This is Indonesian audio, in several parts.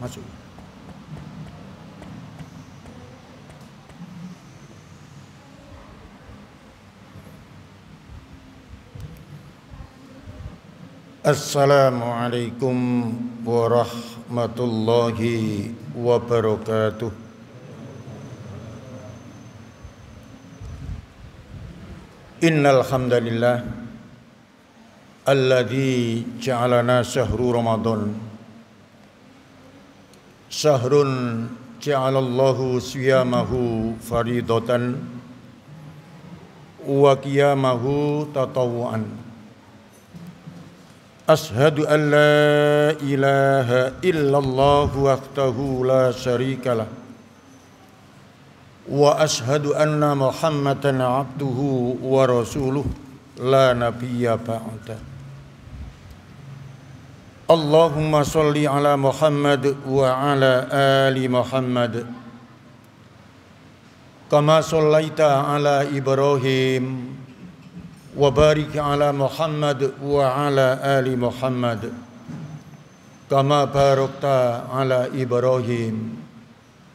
masuk ini, masuk ini. Assalamualaikum warahmatullahi wabarakatuh Innal hamdalillah alladzi ja'alana syahru ramadan syahrun ja'alallahu siyamahu faridatan wa qiyamahu tatawuan Ashadu an la ilaha illallah wahdahu la syarikalah wa ashadu anna muhammadan abduhu wa rasuluh la nabiyya ba'dah Allahumma salli ala Muhammad wa ala ali Muhammad kama sallaita ala Ibrahim wa ala Muhammad wa ala ali Muhammad kama barakta ala Ibrahim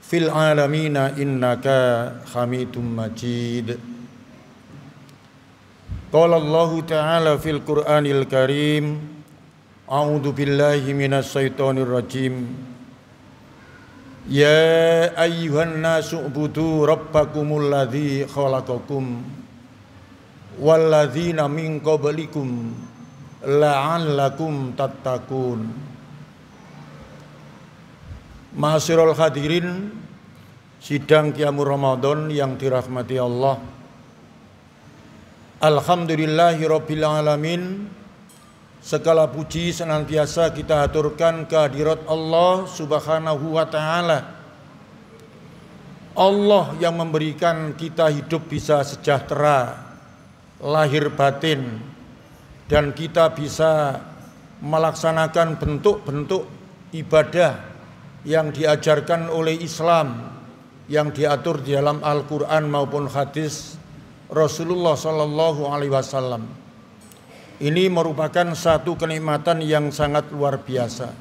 fil alamin innaka hamidum majid qala Allahu ta'ala fil Qur'anil Karim أعوذ بالله من الشيطان الرجيم يا أيها الناس اعبدوا ربكم الذي خلقكم والذين من قبلكم لعلكم تتقون hadirin Sidang Qiyamul Ramadan yang dirahmati Allah Alhamdulillahi Rabbil Alamin Segala puji senantiasa kita aturkan kehadirat Allah Subhanahu wa taala. Allah yang memberikan kita hidup bisa sejahtera, lahir batin dan kita bisa melaksanakan bentuk-bentuk ibadah yang diajarkan oleh Islam yang diatur di dalam Al-Qur'an maupun hadis Rasulullah sallallahu alaihi wasallam. Ini merupakan satu kenikmatan yang sangat luar biasa.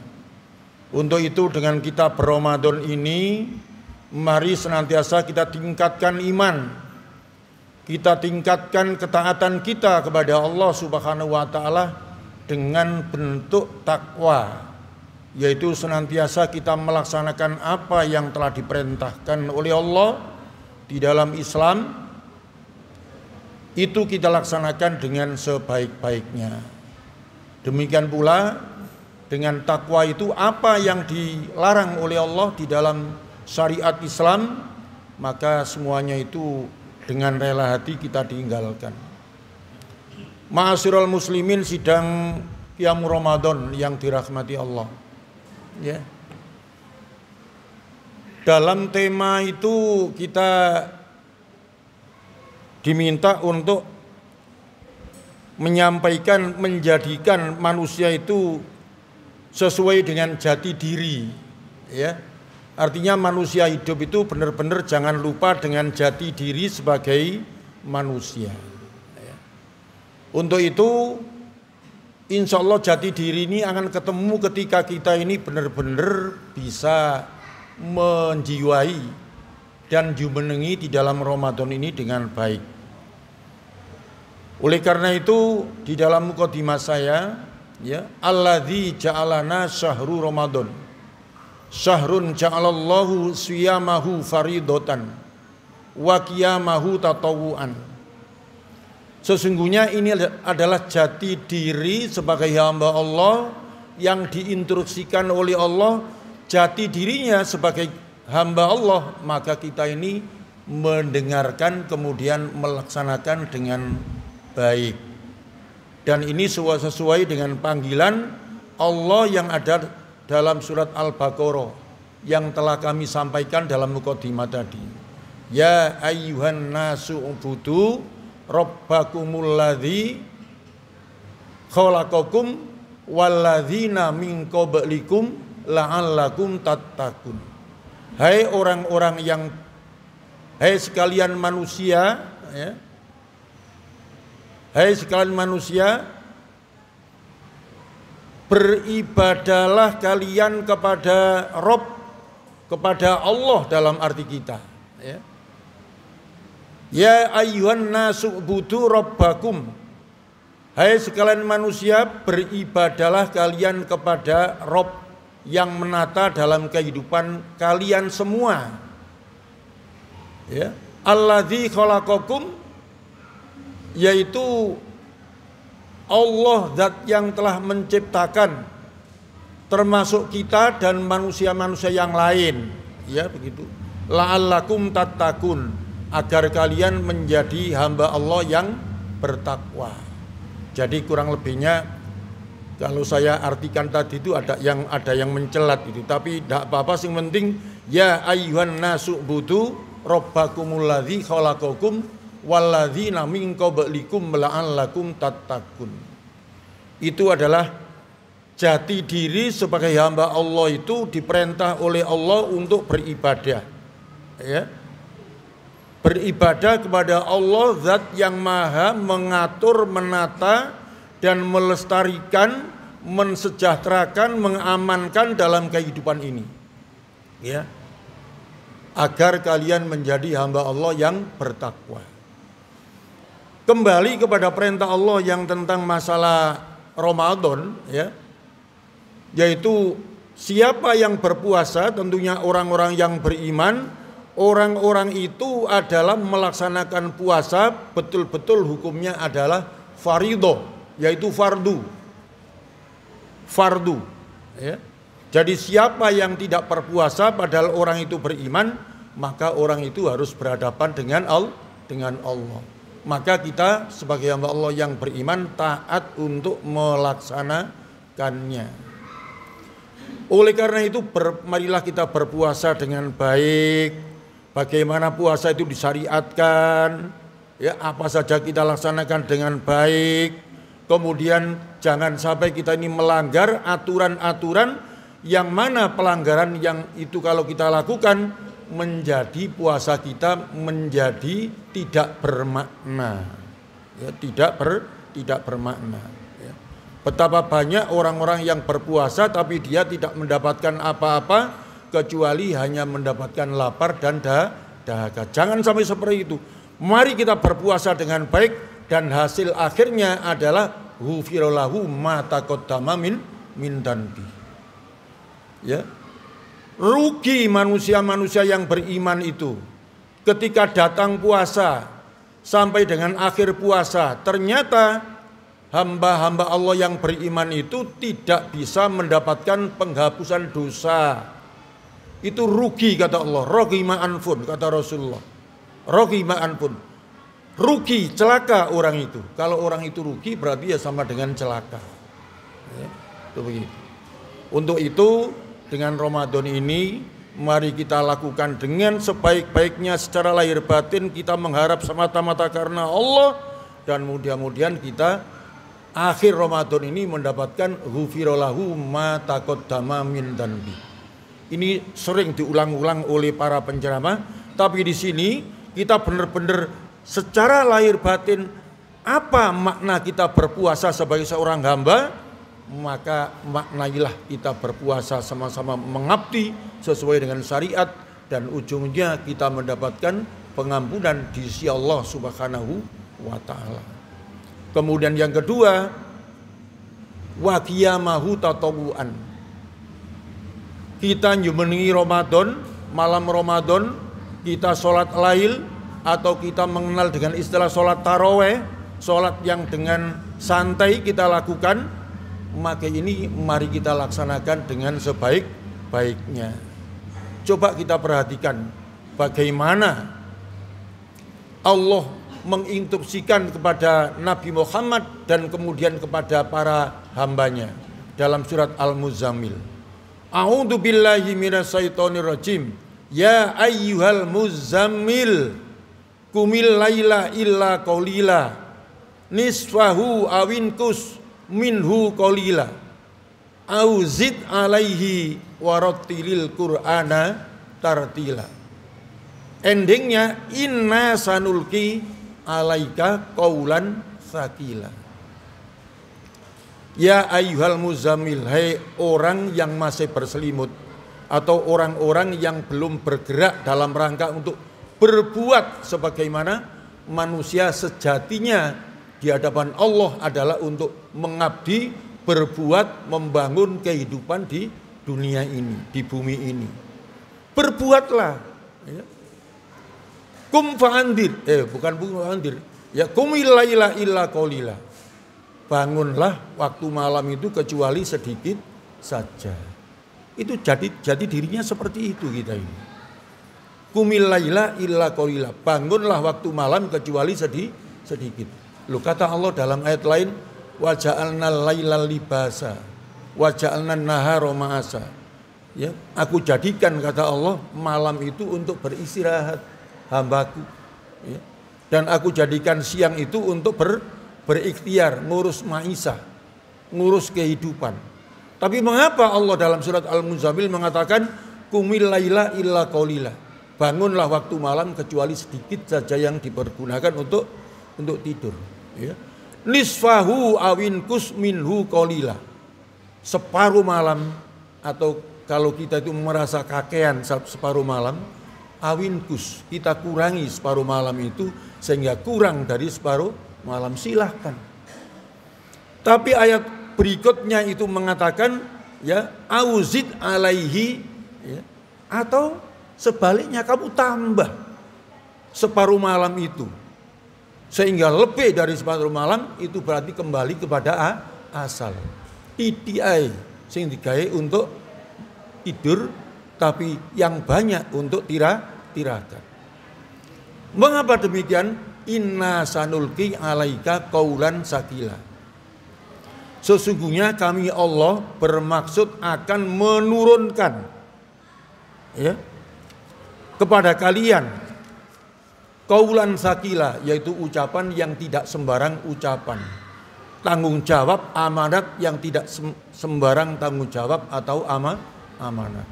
Untuk itu dengan kita beromadon ini, mari senantiasa kita tingkatkan iman, kita tingkatkan ketaatan kita kepada Allah Subhanahu wa taala dengan bentuk takwa, yaitu senantiasa kita melaksanakan apa yang telah diperintahkan oleh Allah di dalam Islam itu kita laksanakan dengan sebaik-baiknya. Demikian pula dengan takwa itu apa yang dilarang oleh Allah di dalam syariat Islam maka semuanya itu dengan rela hati kita tinggalkan. Ma'asyiral muslimin sidang qiyam Ramadan yang dirahmati Allah. Ya. Dalam tema itu kita diminta untuk menyampaikan menjadikan manusia itu sesuai dengan jati diri ya artinya manusia hidup itu benar-benar jangan lupa dengan jati diri sebagai manusia ya. untuk itu insya Allah jati diri ini akan ketemu ketika kita ini benar-benar bisa menjiwai dan jumenengi di dalam Ramadan ini dengan baik oleh karena itu di dalam mukadimah saya ya alladzi ja'alana syahrur Ramadan. Syahrun ja'alallahu siyamahu faridotan wa qiyamahu tatawuan. Sesungguhnya ini adalah jati diri sebagai hamba Allah yang diinstruksikan oleh Allah jati dirinya sebagai hamba Allah maka kita ini mendengarkan kemudian melaksanakan dengan baik. Dan ini sesuai dengan panggilan Allah yang ada dalam surat Al-Baqarah yang telah kami sampaikan dalam mukadimah tadi. Ya ayyuhan nasu ubudu rabbakumul ladzi khalaqakum walladzina min qablikum la'allakum tattaqun. Hai orang-orang yang hai sekalian manusia ya, Hai sekalian manusia, beribadalah kalian kepada Rob, kepada Allah dalam arti kita. Ya, ya ayuhan nasu'budu robbakum Hai sekalian manusia, beribadalah kalian kepada Rob yang menata dalam kehidupan kalian semua. Ya, alladzi kholakokum yaitu Allah zat yang telah menciptakan termasuk kita dan manusia-manusia yang lain ya begitu la'allakum tattaqun agar kalian menjadi hamba Allah yang bertakwa jadi kurang lebihnya kalau saya artikan tadi itu ada yang ada yang mencelat itu tapi tidak apa-apa sing penting ya ayuhan nasu butuh robbakumul ladzi khalaqakum waladzina min qablikum la'allakum tattaqun. Itu adalah jati diri sebagai hamba Allah itu diperintah oleh Allah untuk beribadah. Ya. Beribadah kepada Allah zat yang maha mengatur, menata dan melestarikan, mensejahterakan, mengamankan dalam kehidupan ini. Ya. Agar kalian menjadi hamba Allah yang bertakwa kembali kepada perintah Allah yang tentang masalah Ramadan ya yaitu siapa yang berpuasa tentunya orang-orang yang beriman orang-orang itu adalah melaksanakan puasa betul-betul hukumnya adalah farido yaitu fardu fardu ya jadi siapa yang tidak berpuasa padahal orang itu beriman maka orang itu harus berhadapan dengan Allah dengan Allah maka kita sebagai hamba Allah yang beriman taat untuk melaksanakannya. Oleh karena itu ber, marilah kita berpuasa dengan baik. Bagaimana puasa itu disyariatkan? Ya, apa saja kita laksanakan dengan baik. Kemudian jangan sampai kita ini melanggar aturan-aturan yang mana pelanggaran yang itu kalau kita lakukan menjadi puasa kita menjadi tidak bermakna ya, tidak ber tidak bermakna ya. betapa banyak orang-orang yang berpuasa tapi dia tidak mendapatkan apa-apa kecuali hanya mendapatkan lapar dan dah dahaga jangan sampai seperti itu mari kita berpuasa dengan baik dan hasil akhirnya adalah hufirolahu mata kota min min ya rugi manusia-manusia yang beriman itu ketika datang puasa sampai dengan akhir puasa ternyata hamba-hamba Allah yang beriman itu tidak bisa mendapatkan penghapusan dosa itu rugi kata Allah rugi ma'anfun kata Rasulullah rugi ma'anfun rugi celaka orang itu kalau orang itu rugi berarti ya sama dengan celaka ya, itu begitu untuk itu dengan Ramadan ini mari kita lakukan dengan sebaik-baiknya secara lahir batin kita mengharap semata-mata karena Allah dan mudah-mudahan kita akhir Ramadan ini mendapatkan hufirolahu matakot damamin dan bi. Ini sering diulang-ulang oleh para penceramah, tapi di sini kita benar-benar secara lahir batin apa makna kita berpuasa sebagai seorang hamba maka maknailah kita berpuasa sama-sama mengabdi sesuai dengan syariat dan ujungnya kita mendapatkan pengampunan di sisi Allah Subhanahu wa taala. Kemudian yang kedua, wa qiyamahu tatawuan. Kita nyumenengi Ramadan, malam Ramadan, kita sholat lail atau kita mengenal dengan istilah sholat taraweh, sholat yang dengan santai kita lakukan maka ini mari kita laksanakan dengan sebaik-baiknya. Coba kita perhatikan bagaimana Allah menginstruksikan kepada Nabi Muhammad dan kemudian kepada para hambanya dalam surat Al-Muzammil. A'udzu billahi minasyaitonir rajim. Ya ayyuhal muzammil kumil laila illa qaulila nisfahu awinkus minhu qalila au zid alaihi warattilil qur'ana tartila endingnya inna sanulki alaika qaulan sakila Ya ayuhal muzamil Hai orang yang masih berselimut Atau orang-orang yang belum bergerak dalam rangka untuk berbuat Sebagaimana manusia sejatinya di hadapan Allah adalah untuk mengabdi, berbuat, membangun kehidupan di dunia ini, di bumi ini. Berbuatlah. Ya. Kum fa'andir. Eh, bukan kum fa'andir. Ya kumilailah illa kolila. Bangunlah waktu malam itu kecuali sedikit saja. Itu jadi jadi dirinya seperti itu kita ini. Kumilailah illa kolila. Bangunlah waktu malam kecuali sedih, sedikit Lu kata Allah dalam ayat lain, waja'alna lailal libasa, waja'alna nahara ma'asa. Ya, aku jadikan kata Allah malam itu untuk beristirahat hambaku. Ya. Dan aku jadikan siang itu untuk ber, berikhtiar, ngurus ma'isa, ngurus kehidupan. Tapi mengapa Allah dalam surat Al-Muzammil mengatakan kumil laila illa Bangunlah waktu malam kecuali sedikit saja yang dipergunakan untuk untuk tidur ya nisfahu awin minhu kolila separuh malam atau kalau kita itu merasa kakean separuh malam awin kus kita kurangi separuh malam itu sehingga kurang dari separuh malam silahkan tapi ayat berikutnya itu mengatakan ya auzid alaihi ya, atau sebaliknya kamu tambah separuh malam itu sehingga lebih dari separuh malam itu berarti kembali kepada asal ITI sing digawe untuk tidur tapi yang banyak untuk tira tirakat mengapa demikian inna sanulki alaika kaulan sakila sesungguhnya kami Allah bermaksud akan menurunkan ya kepada kalian Kaulan sakila yaitu ucapan yang tidak sembarang ucapan. Tanggung jawab amanat yang tidak sembarang tanggung jawab atau ama, amanat.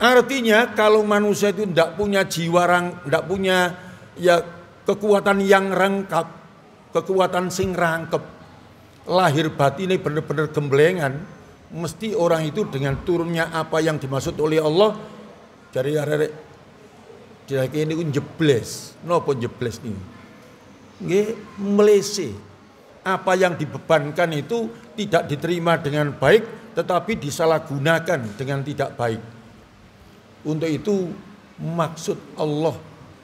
Artinya kalau manusia itu tidak punya jiwa rang, tidak punya ya kekuatan yang rangkap, kekuatan sing rangkep, lahir batin ini benar-benar gemblengan, mesti orang itu dengan turunnya apa yang dimaksud oleh Allah dari ini niku jebles. Napa jebles nih, Nggih melese. Apa yang dibebankan itu tidak diterima dengan baik tetapi disalahgunakan dengan tidak baik. Untuk itu maksud Allah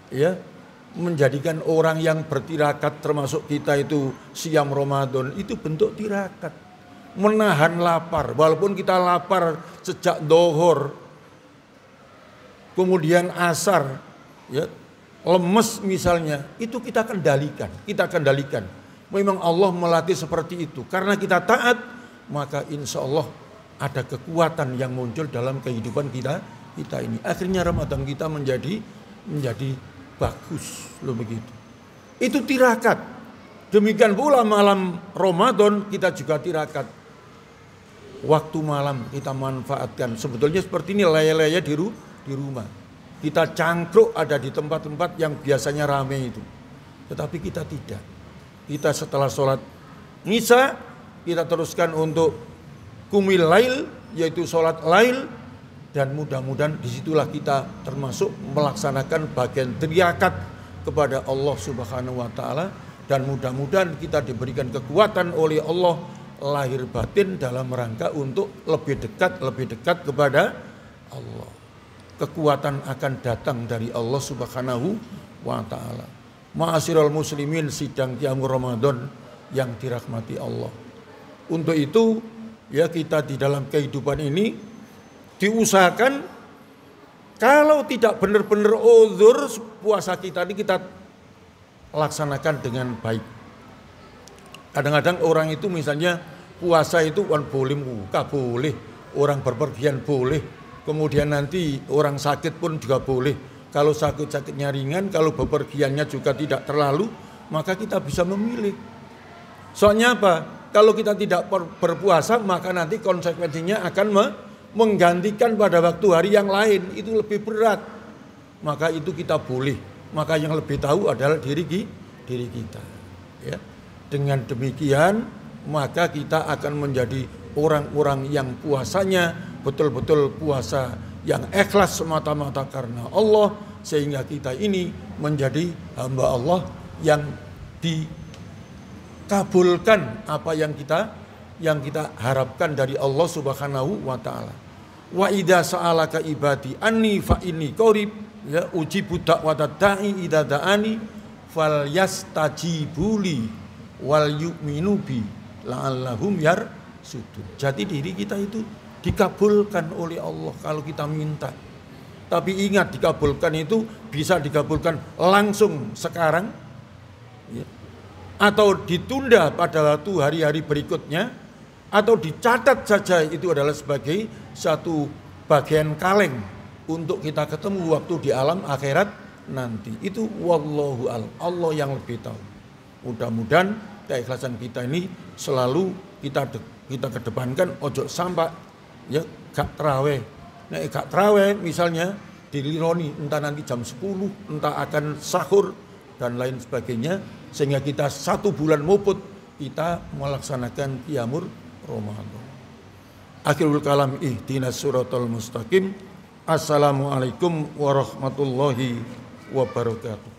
ya menjadikan orang yang bertirakat termasuk kita itu siam Ramadan itu bentuk tirakat menahan lapar walaupun kita lapar sejak dohor kemudian asar ya, lemes misalnya, itu kita kendalikan, kita kendalikan. Memang Allah melatih seperti itu. Karena kita taat, maka insya Allah ada kekuatan yang muncul dalam kehidupan kita kita ini. Akhirnya Ramadan kita menjadi menjadi bagus, lo begitu. Itu tirakat. Demikian pula malam Ramadan kita juga tirakat. Waktu malam kita manfaatkan. Sebetulnya seperti ini laya-laya di, ru di rumah kita cangkruk ada di tempat-tempat yang biasanya rame itu. Tetapi kita tidak. Kita setelah sholat Nisa, kita teruskan untuk kumil lail, yaitu sholat lail. Dan mudah-mudahan disitulah kita termasuk melaksanakan bagian teriakat kepada Allah subhanahu wa ta'ala. Dan mudah-mudahan kita diberikan kekuatan oleh Allah lahir batin dalam rangka untuk lebih dekat, lebih dekat kepada Allah kekuatan akan datang dari Allah Subhanahu wa taala. Ma'asyiral muslimin sidang tiang Ramadan yang dirahmati Allah. Untuk itu ya kita di dalam kehidupan ini diusahakan kalau tidak benar-benar uzur puasa kita ini kita laksanakan dengan baik. Kadang-kadang orang itu misalnya puasa itu kan boleh boleh, orang berpergian boleh, Kemudian nanti orang sakit pun juga boleh. Kalau sakit-sakitnya ringan, kalau bepergiannya juga tidak terlalu, maka kita bisa memilih. Soalnya apa? Kalau kita tidak berpuasa, maka nanti konsekuensinya akan menggantikan pada waktu hari yang lain. Itu lebih berat. Maka itu kita boleh. Maka yang lebih tahu adalah diri, diri kita. Ya. Dengan demikian, maka kita akan menjadi orang-orang yang puasanya betul-betul puasa yang ikhlas semata-mata karena Allah sehingga kita ini menjadi hamba Allah yang dikabulkan apa yang kita yang kita harapkan dari Allah Subhanahu wa taala. Wa idza sa'alaka ibadi anni fa inni qarib ya ujibu da'wata da'i idza da'ani fal yastajibuli wal yu'minu bi la'allahum yar sudut Jadi diri kita itu dikabulkan oleh Allah kalau kita minta. Tapi ingat dikabulkan itu bisa dikabulkan langsung sekarang ya. atau ditunda pada waktu hari-hari berikutnya atau dicatat saja itu adalah sebagai satu bagian kaleng untuk kita ketemu waktu di alam akhirat nanti. Itu wallahu alam. Allah yang lebih tahu. Mudah-mudahan keikhlasan kita ini selalu kita kita kedepankan ojo sampah ya gak teraweh. Nah, gak teraweh misalnya dilironi entah nanti jam 10, entah akan sahur dan lain sebagainya sehingga kita satu bulan muput kita melaksanakan kiamur Ramadan. Akhirul kalam ihdinas suratul mustaqim. Assalamualaikum warahmatullahi wabarakatuh.